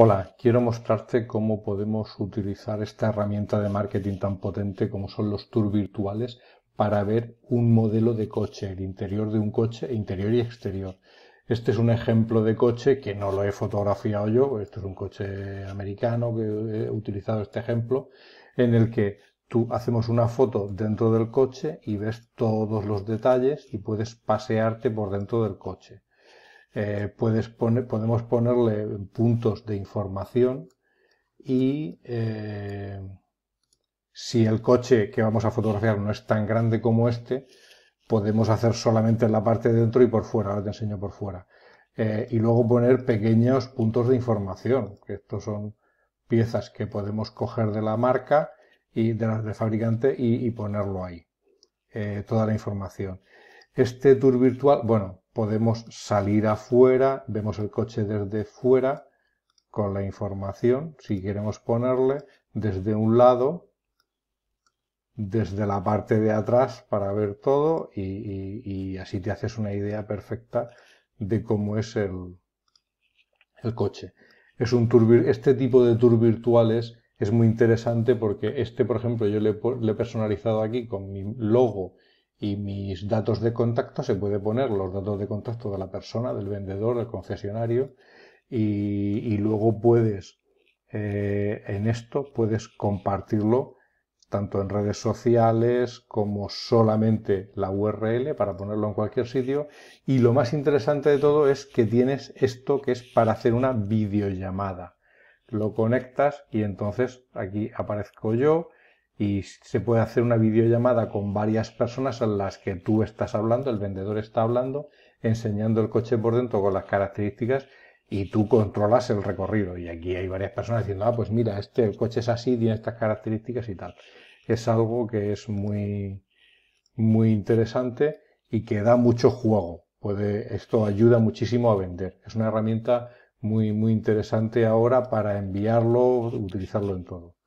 Hola, quiero mostrarte cómo podemos utilizar esta herramienta de marketing tan potente como son los tours virtuales para ver un modelo de coche, el interior de un coche, interior y exterior. Este es un ejemplo de coche que no lo he fotografiado yo, este es un coche americano que he utilizado este ejemplo, en el que tú hacemos una foto dentro del coche y ves todos los detalles y puedes pasearte por dentro del coche. Eh, puedes poner, podemos ponerle puntos de información y eh, si el coche que vamos a fotografiar no es tan grande como este, podemos hacer solamente la parte de dentro y por fuera, ahora te enseño por fuera. Eh, y luego poner pequeños puntos de información, que estos son piezas que podemos coger de la marca y de las fabricante y, ponerlo ahí, toda la información. Este tour virtual, bueno, podemos salir afuera, vemos el coche desde fuera con la información, si queremos ponerle, desde un lado, desde la parte de atrás para ver todo y, así te haces una idea perfecta de cómo es el, el coche. Es un tour, este tipo de tour virtuales es muy interesante porque este, por ejemplo, yo le, le he personalizado aquí con mi logo y mis datos de contacto, se puede poner los datos de contacto de la persona, del vendedor, del concesionario, y, luego puedes, eh, en esto, puedes compartirlo tanto en redes sociales como solamente la URL para ponerlo en cualquier sitio. Y lo más interesante de todo es que tienes esto que es para hacer una videollamada. Lo conectas y entonces aquí aparezco yo y se puede hacer una videollamada con varias personas a las que tú estás hablando, el vendedor está hablando, enseñando el coche por dentro con las características y tú controlas el recorrido. Y aquí hay varias personas diciendo, ah, pues mira, este el coche es así, tiene estas características y tal. Es algo que es muy, muy interesante y que da mucho juego. Puede, esto ayuda muchísimo a vender. Es una herramienta muy, muy interesante ahora para enviarlo, utilizarlo en todo.